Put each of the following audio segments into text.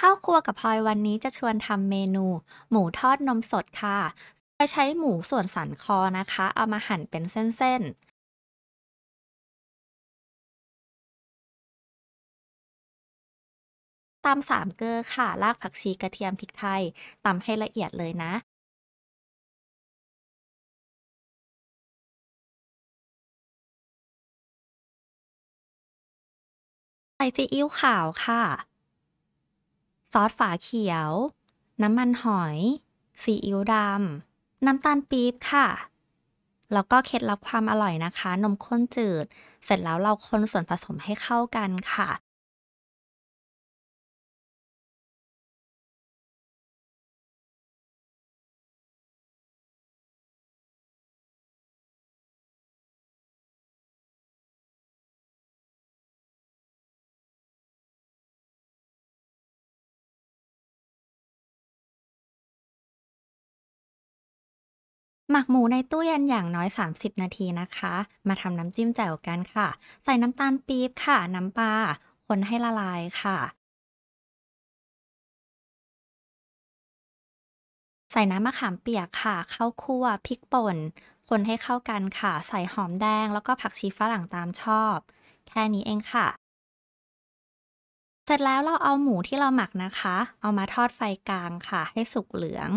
ข้าวครัวกับพลอยวันนี้จะชวนทำเมนู หมูทอดนมสดค่ะโดยใช้หมูส่วนสันคอนะคะ เอามาหั่นเป็นเส้นๆตำสามเกลอค่ะรากผักชีกระเทียมพริกไทยตำให้ละเอียดเลยนะ ใส่ซีอิ๊วขาวค่ะซอสฝาเขียว น้ำมันหอยซีอิ๊วดำ น้ำตาลปี๊บค่ะ แล้วก็เคล็ดลับความอร่อยนะคะ นมข้นจืด เสร็จแล้วเราคนส่วนผสมให้เข้ากันค่ะหมักหมูในตู้เย็นอย่างน้อย 30 นาทีนะคะ มาทำน้ำจิ้มแจ่วกันค่ะ ใส่น้ำตาลปี๊บค่ะ น้ำปลา คนให้ละลายค่ะ ใส่น้ำมะขามเปียกค่ะข้าวคั่วพริกป่น คนให้เข้ากันค่ะ ใส่หอมแดงแล้วก็ผักชีฝรั่งตามชอบ แค่นี้เองค่ะ เสร็จแล้วเราเอาหมูที่เราหมักนะคะ เอามาทอดไฟกลางค่ะ ให้สุกเหลือง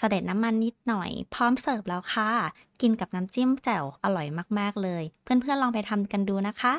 เสด็จน้ำมันนิดหน่อยพร้อมเสิร์ฟแล้วค่ะ กินกับน้ำจิ้มแจ่ว อร่อยมากๆเลย เพื่อนๆลองไปทำกันดูนะคะ